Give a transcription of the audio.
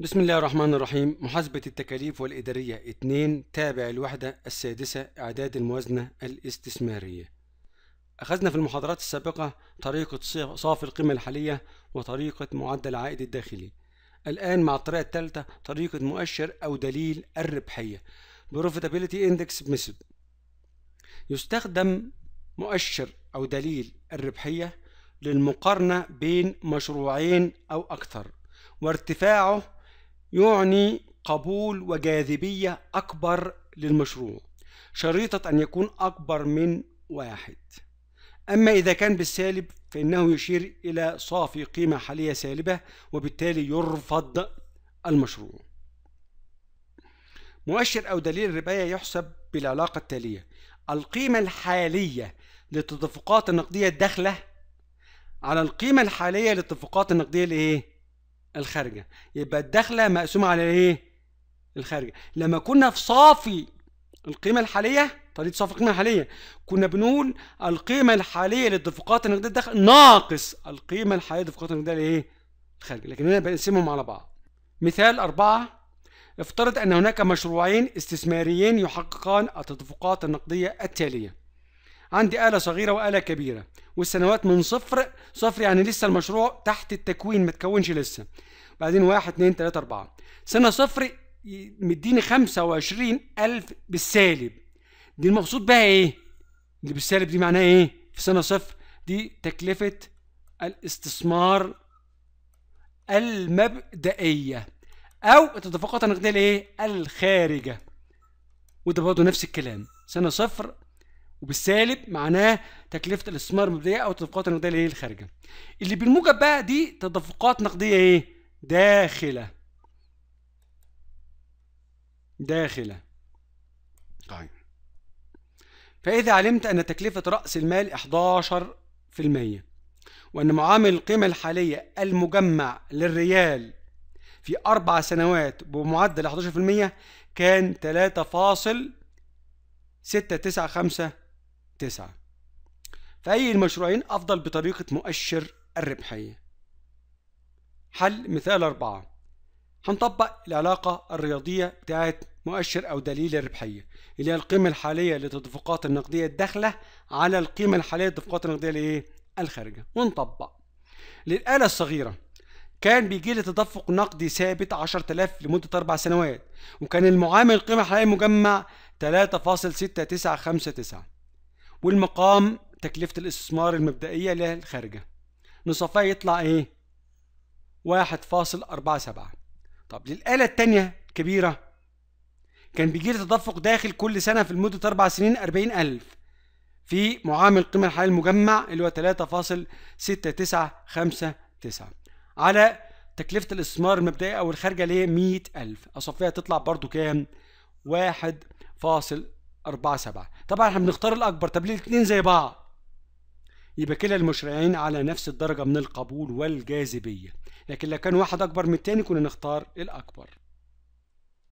بسم الله الرحمن الرحيم محاسبة التكاليف والإدارية 2 تابع الوحدة السادسة إعداد الموازنة الاستثمارية أخذنا في المحاضرات السابقة طريقة صافي القيمة الحالية وطريقة معدل العائد الداخلي الآن مع الطريقة الثالثة طريقة مؤشر أو دليل الربحية Profitability Index Method يستخدم مؤشر أو دليل الربحية للمقارنة بين مشروعين أو أكثر وارتفاعه يعني قبول وجاذبية أكبر للمشروع شريطة أن يكون أكبر من واحد أما إذا كان بالسالب فإنه يشير إلى صافي قيمة حالية سالبة وبالتالي يرفض المشروع مؤشر أو دليل الرباية يحسب بالعلاقة التالية القيمة الحالية للتدفقات النقدية الداخلة على القيمة الحالية للتدفقات النقدية الإيه؟ الخارجه يبقى الدخلة مقسومه على ايه الخارجه لما كنا في صافي القيمه الحاليه طريقه صافي القيمه الحاليه كنا بنقول القيمه الحاليه للدفقات النقديه الداخل ناقص القيمه الحاليه للدفقات النقديه الايه الخارجه لكن هنا بنقسمهم على بعض مثال أربعة افترض أن هناك مشروعين استثماريين يحققان التدفقات النقدية التالية عندي آلة صغيرة وآلة كبيرة والسنوات من صفر صفر يعني لسه المشروع تحت التكوين ما تكونش لسه بعدين واحد اتنين تلاتة أربعة سنة صفر مديني خمسة وعشرين ألف بالسالب دي المقصود بها إيه؟ اللي بالسالب دي معناها إيه؟ في سنة صفر دي تكلفة الاستثمار المبدئية أو التدفقات النقدية الإيه؟ الخارجة وده برضه نفس الكلام سنة صفر وبالسالب معناه تكلفه الاستثمار المبدئيه او التدفقات النقديه اللي هي الخارجه اللي بالموجب بقى دي تدفقات نقديه ايه داخله داخله طيب فاذا علمت ان تكلفه راس المال 11% وأن معامل القيمة الحالية المجمع للريال في أربع سنوات بمعدل 11% كان 3.695 التسعة فأي المشروعين أفضل بطريقة مؤشر الربحية حل مثال أربعة هنطبق العلاقة الرياضية بتاعة مؤشر أو دليل الربحية اللي هي القيمة الحالية للتدفقات النقدية الداخلة على القيمة الحالية للتدفقات النقدية الإيه؟ الخارجة ونطبق للآلة الصغيرة كان بيجي لي تدفق نقدي ثابت 10000 لمدة أربع سنوات وكان المعامل القيمة الحالية مجمع 3.6959 والمقام تكلفة الاستثمار المبدئية للخارجة نصفها يطلع ايه واحد فاصل اربعة سبعة طب للآلة التانية الكبيرة كان بيجي لي تدفق داخل كل سنة في لمدة أربع سنين أربعين ألف في معامل قيمة الحالية المجمع اللي هو تلاتة فاصل ستة تسعة خمسة تسعة على تكلفة الاستثمار المبدئية أو الخارجة اللي هي مية ألف أصفيها تطلع برضو كام؟ واحد فاصل 4 7 طبعا احنا بنختار الاكبر طب ليه الاثنين زي بعض يبقى كلا المشرعين على نفس الدرجة من القبول والجاذبية لكن لو كان واحد أكبر من التاني كنا نختار الأكبر